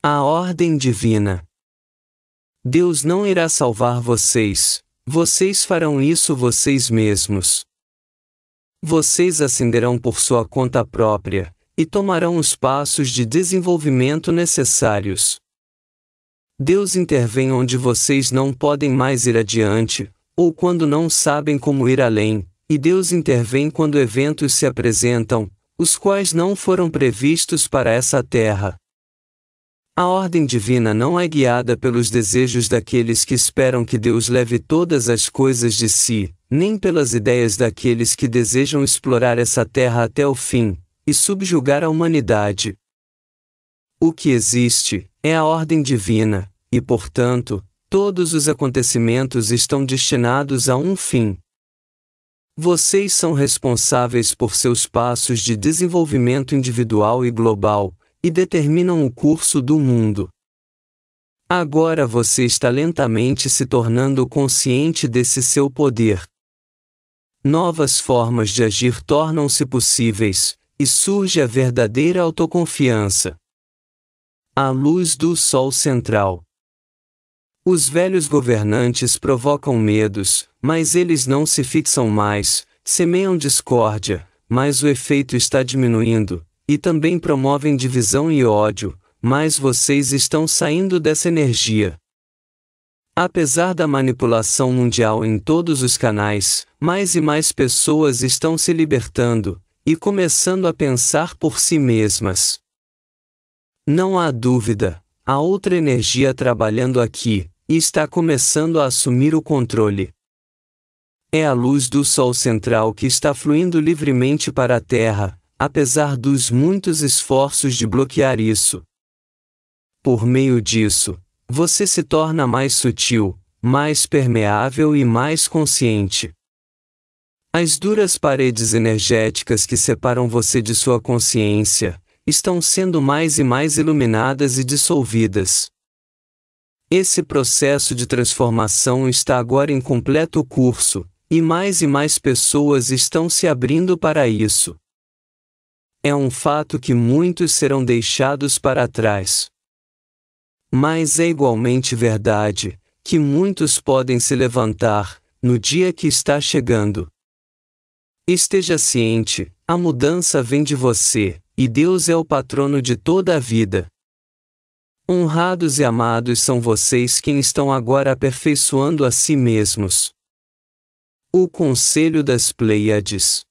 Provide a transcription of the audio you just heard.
A ordem divina. Deus não irá salvar vocês, vocês farão isso vocês mesmos. Vocês ascenderão por sua conta própria e tomarão os passos de desenvolvimento necessários. Deus intervém onde vocês não podem mais ir adiante, ou quando não sabem como ir além, e Deus intervém quando eventos se apresentam, os quais não foram previstos para essa terra. A ordem divina não é guiada pelos desejos daqueles que esperam que Deus leve todas as coisas de si, nem pelas ideias daqueles que desejam explorar essa terra até o fim e subjugar a humanidade. O que existe é a ordem divina, e, portanto, todos os acontecimentos estão destinados a um fim. Vocês são responsáveis por seus passos de desenvolvimento individual e global, e determinam o curso do mundo. Agora você está lentamente se tornando consciente desse seu poder. Novas formas de agir tornam-se possíveis, e surge a verdadeira autoconfiança. A luz do Sol Central. Os velhos governantes provocam medos, mas eles não se fixam mais, semeiam discórdia, mas o efeito está diminuindo, e também promovem divisão e ódio, mas vocês estão saindo dessa energia. Apesar da manipulação mundial em todos os canais, mais e mais pessoas estão se libertando e começando a pensar por si mesmas. Não há dúvida, há outra energia trabalhando aqui e está começando a assumir o controle. É a luz do Sol central que está fluindo livremente para a Terra, apesar dos muitos esforços de bloquear isso. Por meio disso, você se torna mais sutil, mais permeável e mais consciente. As duras paredes energéticas que separam você de sua consciência estão sendo mais e mais iluminadas e dissolvidas. Esse processo de transformação está agora em completo curso, e mais e mais pessoas estão se abrindo para isso. É um fato que muitos serão deixados para trás. Mas é igualmente verdade que muitos podem se levantar no dia que está chegando. Esteja ciente, a mudança vem de você, e Deus é o patrono de toda a vida. Honrados e amados são vocês quem estão agora aperfeiçoando a si mesmos. O Conselho das Pleiades